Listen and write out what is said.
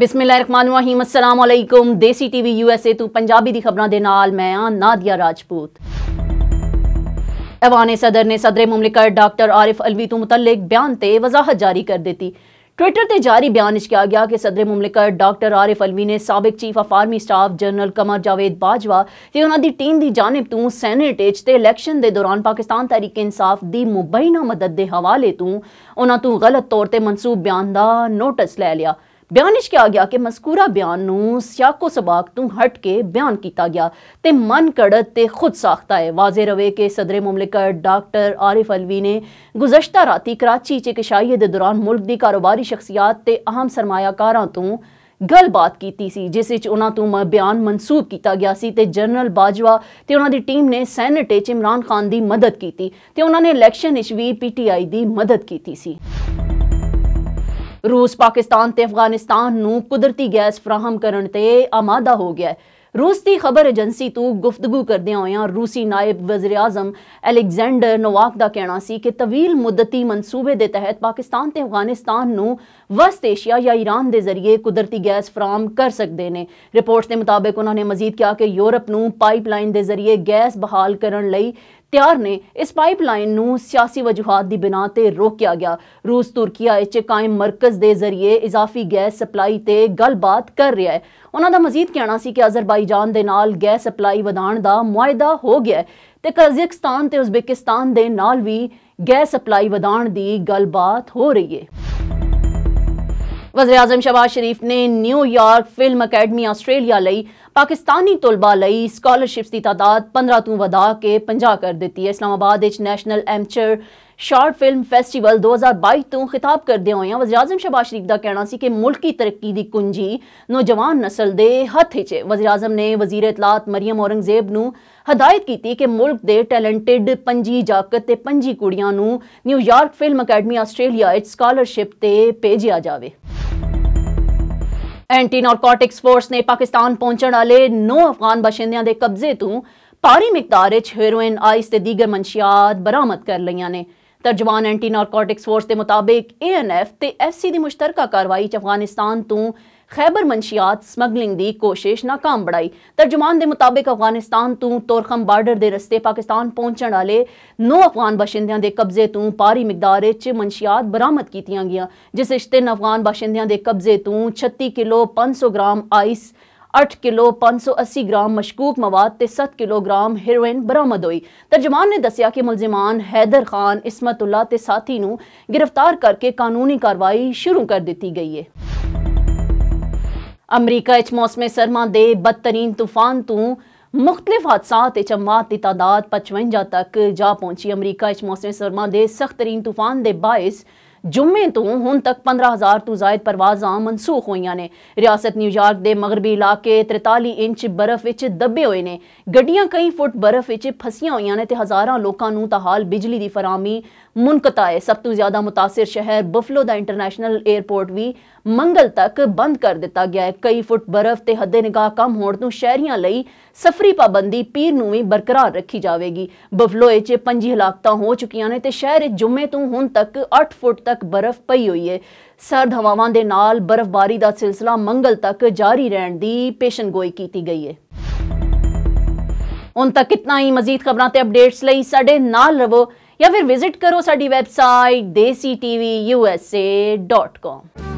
ਬਿਸਮਿਲ੍ਲਾਹਿਰਰਹਿਮਾਨਿਰਰਹੀਮ ਅਸਲਾਮ ਅਲੈਕੁਮ ਦੇਸੀ TV USA ਤੋਂ ਪੰਜਾਬੀ ਦੀ ਖਬਰਾਂ ਦੇ ਨਾਲ ਮੈਂ ਆ ਨਾਦੀਆ ਰਾਜਪੂਤ ट्विटर से जारी बयान किया गया कि सदर मुमलिकत डॉक्टर आरिफ अलवी ने सबक chief of army staff general Qamar Javed Bajwa से उन्होंने टीम की जानब तू सैनेट के दौरान पाकिस्तान तहरीक इंसाफ की मुबैना मदद के हवाले तू गलत तौर पर मनसूब बयान का नोटिस लै लिया ਬਿਆਨ ਵਿੱਚ ਕਿਹਾ ਗਿਆ ਕਿ ਮਸਕੂਰਾ ਬਿਆਨ ਨੂੰ ਸਿਆਕੋ ਸਬਾਕ ਤੋਂ ਹਟ ਕੇ ਬਿਆਨ ਕੀਤਾ ਗਿਆ ਤੇ ਮਨ ਕੜਤ ਤੇ ਖੁਦ ਸਾਖਤਾ ਹੈ ਵਾਜ਼ੇ ਰਵੇ ਕੇ ਸਦਰੇ ਮੁਮਲਕਤ ਡਾਕਟਰ ਆਰਿਫ ਅਲਵੀ ਨੇ ਗੁਜ਼ਸ਼ਤਾ ਰਾਤੀ ਕਰਾਚੀ 'ਚ ਕਿਸ਼ਾਈਏ ਦੇ ਦੌਰਾਨ ਮੁਲਕ ਦੀ ਕਾਰੋਬਾਰੀ ਸ਼ਖਸੀਅਤ ਤੇ ਆਮ ਸਰਮਾਇਆਕਾਰਾਂ ਤੋਂ ਗੱਲਬਾਤ ਕੀਤੀ ਸੀ ਜਿਸ ਵਿੱਚ ਉਹਨਾਂ ਤੋਂ ਬਿਆਨ ਮਨਸੂਬ ਕੀਤਾ ਗਿਆ ਸੀ ਤੇ ਜਨਰਲ ਬਾਜਵਾ ਤੇ ਉਹਨਾਂ ਦੀ ਟੀਮ ਨੇ ਸੈਨੇਟ 'ਚ ਇਮਰਾਨ ਖਾਨ ਦੀ ਮਦਦ ਕੀਤੀ ਤੇ ਉਹਨਾਂ ਨੇ ਇਲੈਕਸ਼ਨ ਵਿੱਚ ਵੀ ਪੀਟੀਆਈ ਦੀ ਮਦਦ ਕੀਤੀ ਸੀ ਰੂਸ ਪਾਕਿਸਤਾਨ ਤੇ ਅਫਗਾਨਿਸਤਾਨ ਨੂੰ ਕੁਦਰਤੀ ਗੈਸ ਫਰਾਹਮ ਕਰਨ ਤੇ ਆਮਾਦਾ ਹੋ ਗਿਆ ਹੈ रूस की खबर एजेंसी तो गुफ्तगु करद हो रूसी नायब वजर आजम एलेगजेंडर नवाक का कहना है कि तवील मुद्दती मनसूबे के तहत पाकिस्तान से अफगानिस्तान वस्त एशिया या ईरान के जरिए कुदरती गैस फराम कर सकते हैं रिपोर्ट्स के मुताबिक उन्होंने मजीद कहा कि यूरोप में पाइपलाइन के जरिए गैस बहाल करने ਤਿਆਰ ने इस पाइपलाइन सियासी वजूहत की बिना ਬਿਨਾ रोकया गया रूस ਰੂਸ कायम मरकज के जरिए इजाफी गैस सप्लाई ਗੈਸ ਸਪਲਾਈ कर रहा है उन्होंने मजीद कहना ਦਾ ਮਜ਼ੀਦ ਕਹਿਣਾ ਅਜ਼ਰਬਾਈਜਾਨ ਦੇ ਨਾਲ ਗੈਸ ਸਪਲਾਈ ਵਧਾਉਣ ਦਾ ਮੁਆਇਦਾ ਹੋ ਗਿਆ ਤੇ ਕਜ਼ਕਿਸਤਾਨ ਤੇ ਉਜ਼ਬੇਕਿਸਤਾਨ ਦੇ ਨਾਲ ਵੀ ਗੈਸ ਸਪਲਾਈ ਵਧਾਉਣ ਦੀ ਗੱਲਬਾਤ ਹੋ ਰਹੀ ਹੈ ਵਜ਼ਰ-ਏ-ਆਜ਼ਮ ਸ਼ਬਾਜ਼ ਸ਼ਰੀਫ ਨੇ ਨਿਊਯਾਰਕ ਫਿਲਮ ਅਕੈਡਮੀ ਆਸਟ੍ਰੇਲੀਆ ਲਈ ਪਾਕਿਸਤਾਨੀ ਤਲਬਾ ਲਈ ਸਕਾਲਰਸ਼ਿਪਸ ਦੀ ਤਾਦਾਦ 15 ਤੋਂ ਵਧਾ ਕੇ 50 ਕਰ ਦਿੱਤੀ ਹੈ ਇਸਲਾਮਾਬਾਦ ਵਿੱਚ national amateur short film festival 2022 ਤੋਂ ਖਿਤਾਬ ਕਰਦੇ ਹੋਏ ਆਜ਼ਮ ਸ਼ਬਾਸ਼ ਸ਼ਰੀਫ ਦਾ ਕਹਿਣਾ ਸੀ ਕਿ ਮੁਲਕ ਦੀ ਤਰੱਕੀ ਦੀ ਕੁੰਜੀ ਨੌਜਵਾਨ ਨਸਲ ਦੇ ਹੱਥ ਵਿੱਚ ਹੈ ਆਜ਼ਮ ਨੇ ਵਜ਼ੀਰ ਇਤਲਾਤ ਮਰੀਮ ਔਰੰਗਜ਼ੇਬ ਨੂੰ ਹਦਾਇਤ ਕੀਤੀ ਕਿ ਮੁਲਕ ਦੇ ਟੈਲੈਂਟਡ ਪੰਜੀ ਜਾਕਤ ਤੇ ਪੰਜੀ ਕੁੜੀਆਂ ਨੂੰ ਨਿਊਯਾਰਕ ਫਿਲਮ ਅਕੈਡਮੀ ਆਸਟ੍ਰੇਲੀਆ ਇਟ ਸਕਾਲਰਸ਼ਿਪ ਤੇ ਭੇਜਿਆ ਜਾਵੇ ਐਂਟੀ ਨਾਰਕੋਟਿਕਸ ਫੋਰਸ ਨੇ ਪਾਕਿਸਤਾਨ ਪਹੁੰਚਣ ਵਾਲੇ 9 ਅਫਗਾਨ ਬਸ਼ਿੰਦਿਆਂ ਦੇ ਕਬਜ਼ੇ ਤੋਂ ਭਾਰੀ ਮਿਕਦਾਰ ਵਿੱਚ ਹੈਰੋਇਨ ਆਈਸ ਤੇ ਦੀਗਰ ਮਨਸ਼ੀਆਤ ਬਰਾਮਦ ਕਰ ਲਈਆਂ ਨੇ ਤਰਜਮਾਨ ਐਂਟੀ ਨਾਰਕੋਟਿਕਸ ਫੋਰਸ ਦੇ ਮੁਤਾਬਕ ਏਐਨਐਫ ਤੇ ਐਫਸੀ ਦੀ ਮੁਸ਼ਤਰਕਾ ਕਾਰਵਾਈ ਚ ਅਫਗਾਨਿਸਤਾਨ ਤੋਂ खैबर मंशियात स्मगलिंग की कोशिश नाकाम बढ़ाई तर्जुमान के मुताबिक अफगानिस्तान तू तोरखम बार्डर के रस्ते पाकिस्तान पहुंचने वाले नौ अफगान बाशिंद के कब्जे तू भारी मकदार मंशियात बरामद की गई जिस तीन अफगान बाशिंद के कब्जे तू छत्ती किलो पांच सौ ग्राम आइस अठ किलो पांच सौ अस्सी ग्राम मशकूक मवाद से सत्त किलो ग्राम हीरोइन बरामद हुई तर्जमान ने दसिया कि मुलजमान हैदर खान इसमतुल्ला साथी गिरफ्तार करके कानूनी कार्रवाई शुरू कर दी गई है ਅਮਰੀਕਾ ਵਿੱਚ ਮੌਸਮੇ ਸਰਮਾ ਦੇ ਬਦਤਰੀਨ ਤੂਫਾਨ ਤੋਂ ਮੁxtਲਿਫ ਹਾਦਸਾਤ ਤੇ ਜਮਾਤ ਦੀ ਤਾਦਾਦ 55 ਤੱਕ ਜਾ ਪਹੁੰਚੀ ਅਮਰੀਕਾ ਵਿੱਚ ਮੌਸਮੇ ਸਰਮਾ ਦੇ ਸਖਤਰੀਨ ਤੂਫਾਨ ਦੇ ਬਾਇਸ ਜੁਮੇ ਤੋਂ ਹੁਣ ਤੱਕ 15000 ਤੋਂ ਜ਼ਾਇਦ ਪਰਵਾਜ਼ਾਂ ਮਨਸੂਖ ਹੋਈਆਂ ਨੇ ਰਿਆਸਤ ਨਿਊਯਾਰਕ ਦੇ ਮਗਰਬੀ ਇਲਾਕੇ 43 ਇੰਚ ਬਰਫ਼ ਵਿੱਚ ਦੱਬੇ ਹੋਏ ਨੇ ਗੱਡੀਆਂ ਕਈ ਫੁੱਟ ਬਰਫ਼ ਵਿੱਚ ਫਸੀਆਂ ਹੋਈਆਂ ਨੇ ਤੇ ਹਜ਼ਾਰਾਂ ਲੋਕਾਂ ਨੂੰ ਤਹਾਲ ਬਿਜਲੀ ਦੀ ਫਰਾਮੀ ਮੁਨਕਤਾ ਹੈ ਸਭ ਤੋਂ ਜ਼ਿਆਦਾ متاثر ਸ਼ਹਿਰ ਬਫਲੋ ਦਾ ਇੰਟਰਨੈਸ਼ਨਲ 에ਅਰਪੋਰਟ ਵੀ ਮੰਗਲ ਤੱਕ ਬੰਦ ਕਰ ਦਿੱਤਾ ਗਿਆ ਹੈ ਕਈ ਫੁੱਟ ਬਰਫ਼ ਤੇ ਹੱਦੇ ਨਿਗਾਹ ਕਮ ਹੋਣ ਤੋਂ ਸ਼ਹਿਰੀਆਂ ਲਈ ਸਫਰੀ ਪਾਬੰਦੀ ਪੀਰ ਨੂੰ ਵੀ ਬਰਕਰਾਰ ਰੱਖੀ ਜਾਵੇਗੀ ਬਫਲੋ ਵਿੱਚ 5 ਹਲਾਕਤਾਂ ਹੋ ਚੁੱਕੀਆਂ ਨੇ ਤੇ ਸ਼ਹਿਰ ਵਿੱਚ ਜੁਮੇ ਤੋਂ ਹੁਣ ਤੱਕ 8 ਫੁੱਟ ਤੱਕ ਬਰਫ਼ ਪਈ ਹੋਈ ਹੈ ਸਰਦ ਹਵਾਵਾਂ ਦੇ ਨਾਲ ਬਰਫ਼ਬਾਰੀ ਦਾ ਸਿਲਸਿਲਾ ਮੰਗਲ ਤੱਕ ਜਾਰੀ ਰਹਿਣ ਦੀ ਪੇਸ਼ਨਗੋਈ ਕੀਤੀ ਗਈ ਹੈ ਹੁਣ ਤੱਕ ਇਤਨਾ ਹੀ ਮਜ਼ੀਦ ਖਬਰਾਂ ਤੇ ਅਪਡੇਟਸ ਲਈ ਸਾਡੇ ਨਾਲ ਰਹੋ ਜਾਂ ਫਿਰ ਵਿਜ਼ਿਟ ਕਰੋ ਸਾਡੀ ਵੈਬਸਾਈਟ desitvusa.com